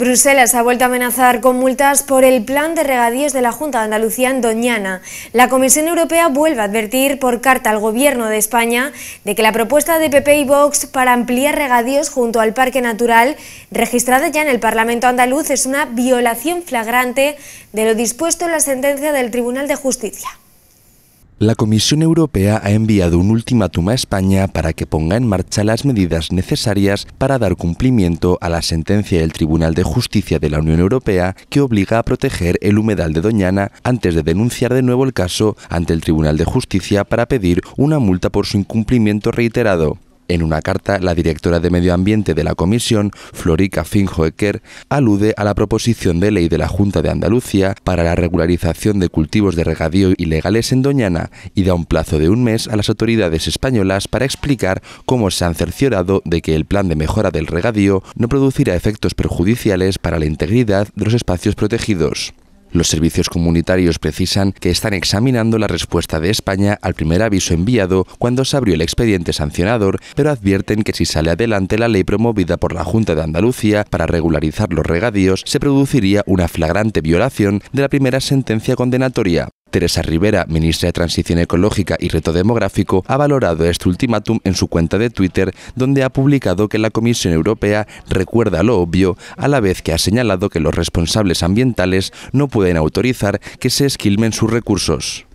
Bruselas ha vuelto a amenazar con multas por el plan de regadíos de la Junta de Andalucía en Doñana. La Comisión Europea vuelve a advertir por carta al Gobierno de España de que la propuesta de PP y Vox para ampliar regadíos junto al Parque Natural, registrada ya en el Parlamento andaluz, es una violación flagrante de lo dispuesto en la sentencia del Tribunal de Justicia. La Comisión Europea ha enviado un ultimátum a España para que ponga en marcha las medidas necesarias para dar cumplimiento a la sentencia del Tribunal de Justicia de la Unión Europea que obliga a proteger el humedal de Doñana antes de denunciar de nuevo el caso ante el Tribunal de Justicia para pedir una multa por su incumplimiento reiterado. En una carta, la directora de Medio Ambiente de la Comisión, Florica Finjoecker, alude a la proposición de ley de la Junta de Andalucía para la regularización de cultivos de regadío ilegales en Doñana y da un plazo de un mes a las autoridades españolas para explicar cómo se han cerciorado de que el plan de mejora del regadío no producirá efectos perjudiciales para la integridad de los espacios protegidos. Los servicios comunitarios precisan que están examinando la respuesta de España al primer aviso enviado cuando se abrió el expediente sancionador, pero advierten que si sale adelante la ley promovida por la Junta de Andalucía para regularizar los regadíos, se produciría una flagrante violación de la primera sentencia condenatoria. Teresa Rivera, ministra de Transición Ecológica y Reto Demográfico, ha valorado este ultimátum en su cuenta de Twitter, donde ha publicado que la Comisión Europea recuerda lo obvio, a la vez que ha señalado que los responsables ambientales no pueden autorizar que se esquilmen sus recursos.